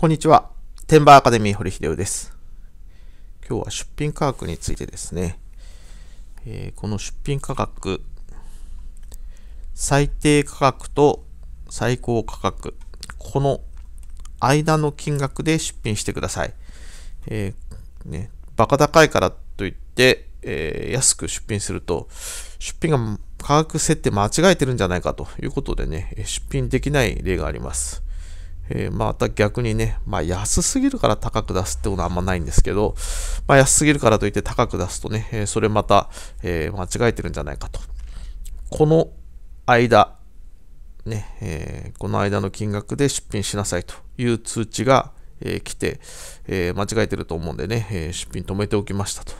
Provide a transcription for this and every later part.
こんにちは。テンバーアカデミー堀秀夫です。今日は出品価格についてですね、えー、この出品価格、最低価格と最高価格、この間の金額で出品してください。えー、ね、バカ高いからといって、えー、安く出品すると、出品が価格設定間違えてるんじゃないかということでね、出品できない例があります。えー、また逆にね、まあ、安すぎるから高く出すってことはあんまないんですけど、まあ、安すぎるからといって高く出すとね、えそれまた、え間違えてるんじゃないかと。この間、ね、えこの間の金額で出品しなさいという通知が、え来て、え間違えてると思うんでね、え出品止めておきましたと。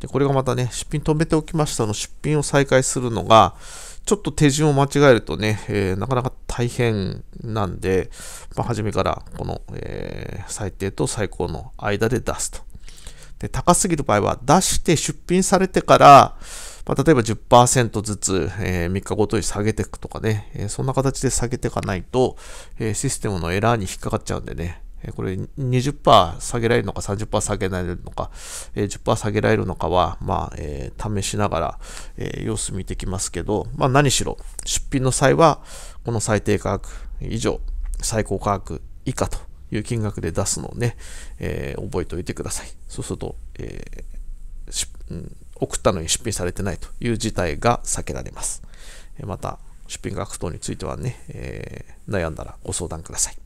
で、これがまたね、出品止めておきましたの出品を再開するのが、ちょっと手順を間違えるとね、えー、なかなか大変なんで、まあ、初めからこの、えー、最低と最高の間で出すと。で、高すぎる場合は出して出品されてから、まあ、例えば10%ずつ、えー、3日ごとに下げていくとかね、えー、そんな形で下げていかないと、えー、システムのエラーに引っかかっちゃうんでね、これ20%下げられるのか30%下げられるのか、え10%下げられるのかは、まあ、えー、試しながら、えー、様子見てきますけど、まあ、何しろ出品の際はこの最低価格以上、最高価格以下という金額で出すのをね、えー、覚えておいてください。そうすると、えうん、送ったのに出品されてないという事態が避けられます。また、出品額等についてはね、え悩んだらご相談ください。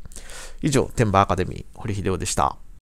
以上、天馬アカデミー、堀秀夫でした。